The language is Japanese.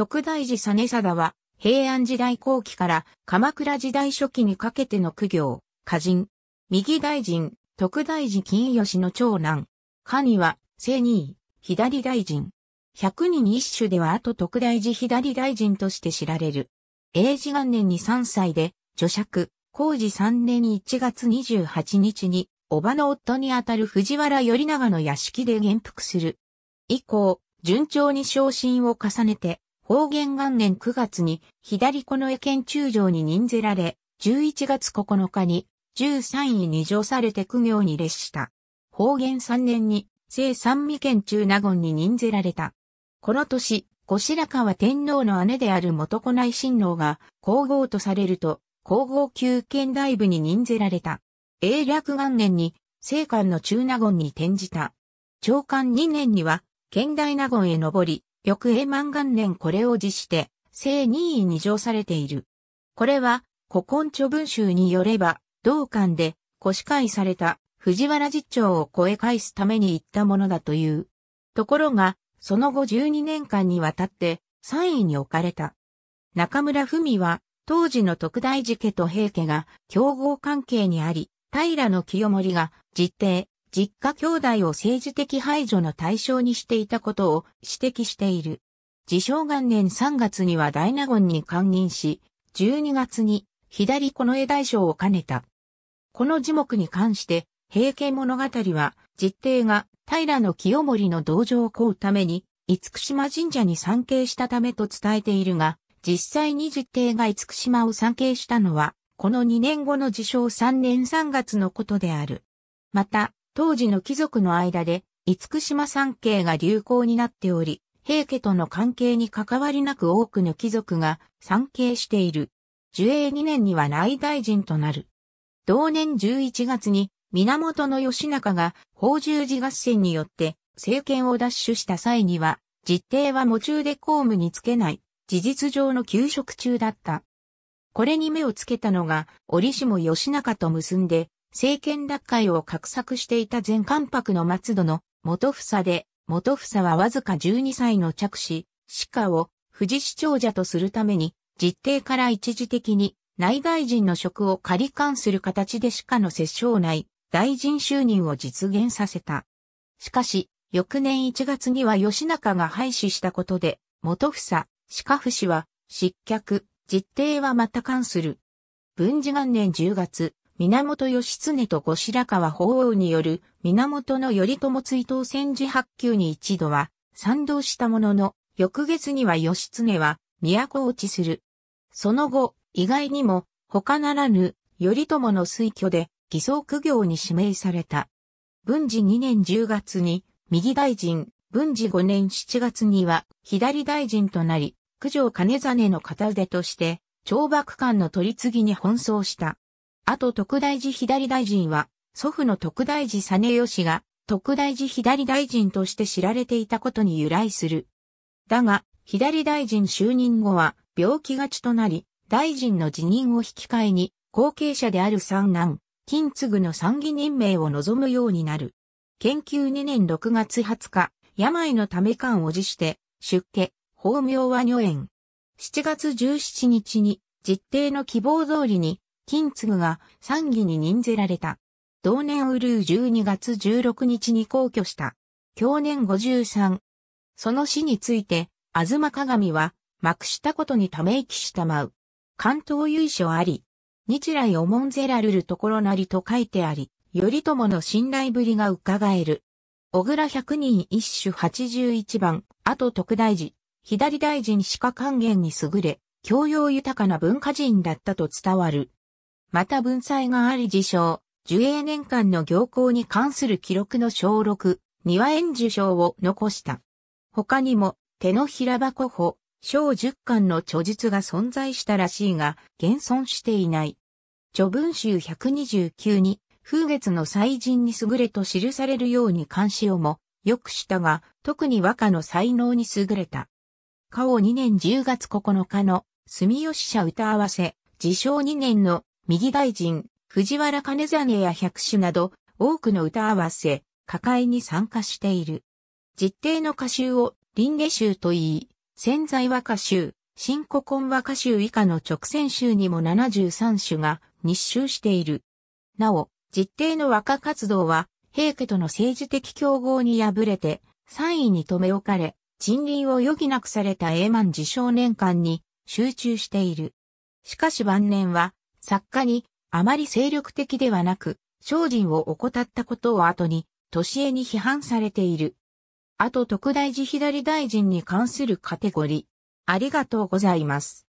徳大寺実貞は、平安時代後期から鎌倉時代初期にかけての苦行、歌人、右大臣、徳大寺金吉の長男、下には、正二位、左大臣。百人一首では後徳大寺左大臣として知られる。英治元年に3歳で、女爵、工事3年1月28日に、叔母の夫にあたる藤原頼長の屋敷で元服する。以降、順調に昇進を重ねて、宝元元年9月に左の江県中将に任ぜられ、11月9日に13位に上されて苦行に列した。方言3年に、聖三味県中納言に任ぜられた。この年、後白河天皇の姉である元子内親王が皇后とされると、皇后宮県大部に任ぜられた。永略元年に、聖官の中納言に転じた。長官2年には、県大納言へ上り、翌永満元年これを辞して、正任位に上されている。これは、古今著文集によれば、同館で、腰会された藤原実長を超え返すために行ったものだという。ところが、その後12年間にわたって3位に置かれた。中村文は、当時の徳大寺家と平家が競合関係にあり、平の清盛が実定、実家兄弟を政治的排除の対象にしていたことを指摘している。自称元年3月には大納言に官任し、12月に左近衛大将を兼ねた。この字幕に関して、平家物語は、実帝が平清盛の道場を請うために、福島神社に参詣したためと伝えているが、実際に実帝が福島を参詣したのは、この2年後の自称3年3月のことである。また、当時の貴族の間で、厳島三景が流行になっており、平家との関係に関わりなく多くの貴族が参詣している。寿永2年には内大臣となる。同年11月に源義仲が宝十字合戦によって政権を奪取した際には、実定は喪中で公務につけない、事実上の休職中だった。これに目をつけたのが、折しも義仲と結んで、政権奪回を画策していた前関白の松戸の元房で、元房はわずか12歳の着手、鹿を富士市長者とするために、実定から一時的に内大臣の職を仮関する形で鹿の摂政内、大臣就任を実現させた。しかし、翌年1月には吉中が廃止したことで、元房、鹿科不は、失脚、実定はまた関する。文治元年10月、源義経と後白河法皇による源頼朝追悼戦時発給に一度は賛同したものの、翌月には義経は都落ちする。その後、意外にも他ならぬ頼朝の推挙で偽装苦行に指名された。文治2年10月に右大臣、文治5年7月には左大臣となり、九条金実の片腕として、懲幕官の取り次ぎに奔走した。あと徳大寺左大臣は、祖父の徳大寺実義が、特大寺左大臣として知られていたことに由来する。だが、左大臣就任後は病気がちとなり、大臣の辞任を引き換えに、後継者である三男、金継の参議任命を望むようになる。研究2年6月20日、病のため感を辞して、出家、法名は女園。7月17日に、実定の希望通りに、金継が参議に任ぜられた。同年ウルー12月16日に皇居した。去年53。その死について、あずま鏡は、幕したことにため息したまう。関東由緒あり、日来おもんぜらるるところなりと書いてあり、頼朝の信頼ぶりが伺える。小倉百人一首八十一番、あと特大寺、左大臣歯科還元に優れ、教養豊かな文化人だったと伝わる。また文才があり自称、受英年間の行幸に関する記録の小録、庭園受賞を残した。他にも、手の平箱歩、小10巻の著述が存在したらしいが、現存していない。著文集129に、風月の祭人に優れと記されるように監視をも、よくしたが、特に和歌の才能に優れた。過2年10月9日の、住吉社歌合わせ、自称2年の右大臣、藤原兼実や百首など、多くの歌合わせ、歌会に参加している。実定の歌集を、林下集と言い、潜在和歌集、新古今和歌集以下の直線集にも73種が日集している。なお、実定の和歌活動は、平家との政治的競合に敗れて、3位に留め置かれ、人林を余儀なくされた永満自少年間に集中している。しかし晩年は、作家にあまり精力的ではなく、精進を怠ったことを後に、年恵に批判されている。あと特大寺左大臣に関するカテゴリー。ありがとうございます。